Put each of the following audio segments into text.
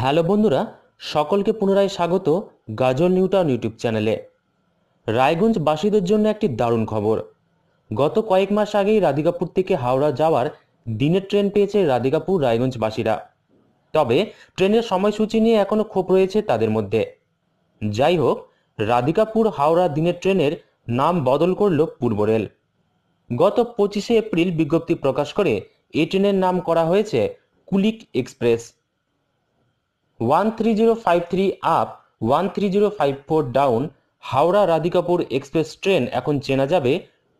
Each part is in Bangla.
হ্যালো বন্ধুরা সকলকে পুনরায় স্বাগত গাজল নিউটাউন ইউটিউব চ্যানেলে রায়গঞ্জ বাসীদের জন্য একটি দারুণ খবর গত কয়েক মাস আগেই রাধিকাপুর থেকে হাওড়া যাওয়ার দিনের ট্রেন পেয়েছে রাধিকাপুর রায়গঞ্জবাসীরা তবে ট্রেনের সময়সূচি নিয়ে এখনও ক্ষোভ রয়েছে তাদের মধ্যে যাই হোক রাধিকাপুর হাওড়া দিনের ট্রেনের নাম বদল করল পূর্ব রেল গত পঁচিশে এপ্রিল বিজ্ঞপ্তি প্রকাশ করে এই ট্রেনের নাম করা হয়েছে Kulik express 13053 up 13054 down Howrah Radhikapur express train এখন চেনা যাবে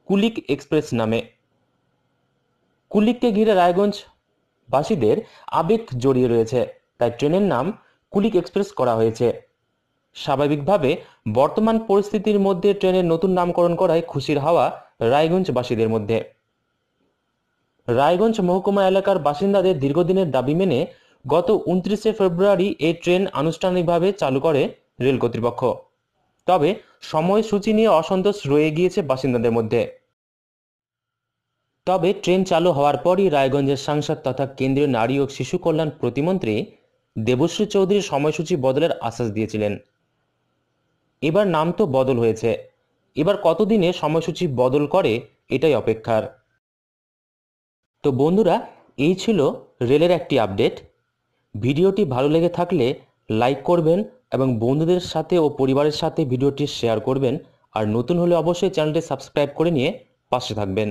কুলিক এক্সপ্রেস নামে কুলিককে ঘিরে রায়গঞ্জ বাসীদের আবেগ জড়িয়ে রয়েছে তাই ট্রেনের নাম কুলিক এক্সপ্রেস করা হয়েছে স্বাভাবিকভাবে বর্তমান পরিস্থিতির মধ্যে ট্রেনের নতুন নামকরণ করায় খুশির হাওয়া রায়গঞ্জবাসীদের মধ্যে রায়গঞ্জ মহকুমা এলাকার বাসিন্দাদের দীর্ঘদিনের দাবি মেনে গত উনত্রিশে ফেব্রুয়ারি এই ট্রেন আনুষ্ঠানিকভাবে চালু করে রেল কর্তৃপক্ষ তবে সময়সূচি নিয়ে অসন্তোষ রয়ে গিয়েছে বাসিন্দাদের মধ্যে তবে ট্রেন চালু হওয়ার পরই রায়গঞ্জের সাংসদ তথা কেন্দ্রীয় নারী ও শিশু কল্যাণ প্রতিমন্ত্রী দেবশ্রী চৌধুরী সময়সূচি বদলের আশ্বাস দিয়েছিলেন এবার নাম তো বদল হয়েছে এবার কতদিনে সময়সূচি বদল করে এটাই অপেক্ষার তো বন্ধুরা এই ছিল রেলের একটি আপডেট ভিডিওটি ভালো লেগে থাকলে লাইক করবেন এবং বন্ধুদের সাথে ও পরিবারের সাথে ভিডিওটি শেয়ার করবেন আর নতুন হলে অবশ্যই চ্যানেলটি সাবস্ক্রাইব করে নিয়ে পাশে থাকবেন